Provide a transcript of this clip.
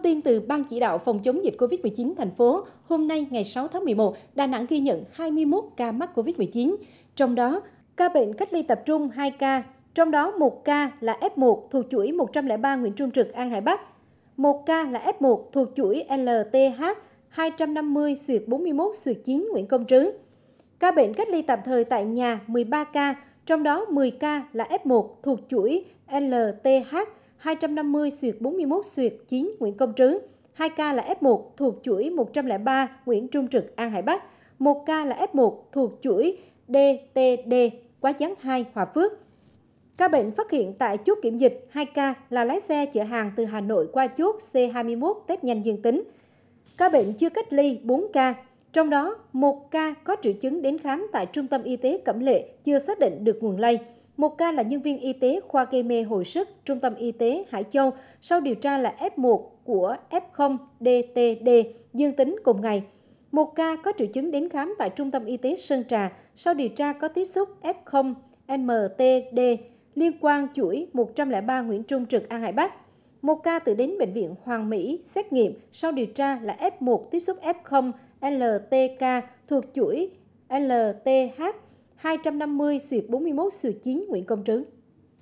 Thông tin từ Ban chỉ đạo phòng chống dịch COVID-19 thành phố, hôm nay ngày 6 tháng 11, Đà Nẵng ghi nhận 21 ca mắc COVID-19, trong đó ca bệnh cách ly tập trung 2 ca, trong đó 1 ca là F1 thuộc chuỗi 103 Nguyễn Trung Trực An Hải Bắc, 1 ca là F1 thuộc chuỗi LTH 250 xuyệt 41 xuyệt 9 Nguyễn Công Trứ. Ca bệnh cách ly tạm thời tại nhà 13 ca, trong đó 10 ca là F1 thuộc chuỗi LTH 250 xuyệt 41 xuyệt 9 Nguyễn Công Trứ, 2 ca là F1 thuộc chuỗi 103 Nguyễn Trung Trực An Hải Bắc, 1 ca là F1 thuộc chuỗi DTD Quá Gián 2 Hòa Phước. Ca bệnh phát hiện tại chốt kiểm dịch 2 ca là lái xe chở hàng từ Hà Nội qua chốt C21 test nhanh dương tính. Ca bệnh chưa cách ly 4 ca, trong đó 1 ca có triệu chứng đến khám tại Trung tâm Y tế Cẩm Lệ chưa xác định được nguồn lây. Một ca là nhân viên y tế khoa gây mê hồi sức, trung tâm y tế Hải Châu, sau điều tra là F1 của F0 DTD, dương tính cùng ngày. Một ca có triệu chứng đến khám tại trung tâm y tế Sơn Trà, sau điều tra có tiếp xúc F0 MTD liên quan chuỗi 103 Nguyễn Trung Trực An Hải Bắc. Một ca tự đến Bệnh viện Hoàng Mỹ xét nghiệm sau điều tra là F1 tiếp xúc F0 LTK thuộc chuỗi LTH 250 xuyệt 41 xuyệt 9 Nguyễn Công Trứ.